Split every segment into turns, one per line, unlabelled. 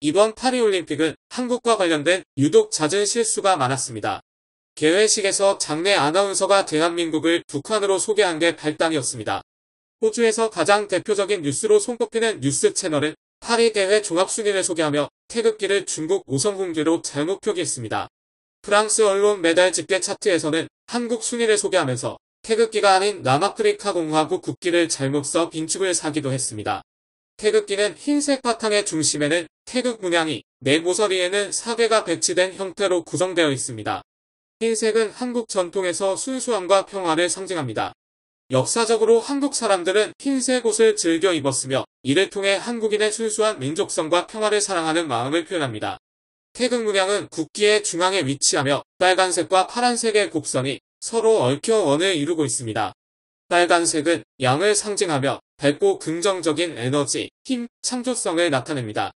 이번 파리올림픽은 한국과 관련된 유독 잦은 실수가 많았습니다. 개회식에서 장내 아나운서가 대한민국을 북한으로 소개한 게 발단이었습니다. 호주에서 가장 대표적인 뉴스로 손꼽히는 뉴스 채널은 파리 대회 종합순위를 소개하며 태극기를 중국 우선공제로 잘못 표기했습니다. 프랑스 언론 메달 집계 차트에서는 한국 순위를 소개하면서 태극기가 아닌 남아프리카 공화국 국기를 잘못 써 빈축을 사기도 했습니다. 태극기는 흰색 바탕의 중심에는 태극 문양이, 내모서리에는 사대가 배치된 형태로 구성되어 있습니다. 흰색은 한국 전통에서 순수함과 평화를 상징합니다. 역사적으로 한국 사람들은 흰색 옷을 즐겨 입었으며 이를 통해 한국인의 순수한 민족성과 평화를 사랑하는 마음을 표현합니다. 태극 문양은 국기의 중앙에 위치하며 빨간색과 파란색의 곡선이 서로 얽혀 원을 이루고 있습니다. 빨간색은 양을 상징하며 밝고 긍정적인 에너지, 힘, 창조성을 나타냅니다.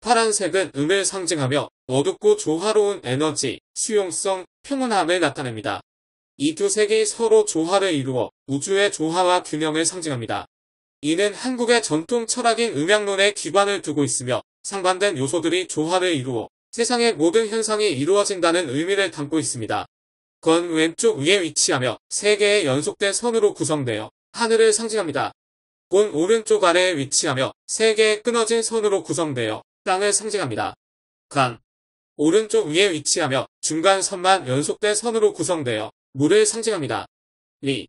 파란색은 음을 상징하며 어둡고 조화로운 에너지, 수용성, 평온함을 나타냅니다. 이 두 색이 서로 조화를 이루어 우주의 조화와 균형을 상징합니다. 이는 한국의 전통 철학인 음양론에 기반을 두고 있으며 상반된 요소들이 조화를 이루어 세상의 모든 현상이 이루어진다는 의미를 담고 있습니다. 건 왼쪽 위에 위치하며 3개의 연속된 선으로 구성되어 하늘을 상징합니다. 곤 오른쪽 아래에 위치하며 3개의 끊어진 선으로 구성되어 땅을 상징합니다. 강 오른쪽 위에 위치하며 중간 선만 연속된 선으로 구성되어 물을 상징합니다. 리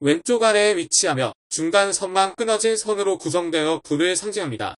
왼쪽 아래에 위치하며 중간 선만 끊어진 선으로 구성되어 불을 상징합니다.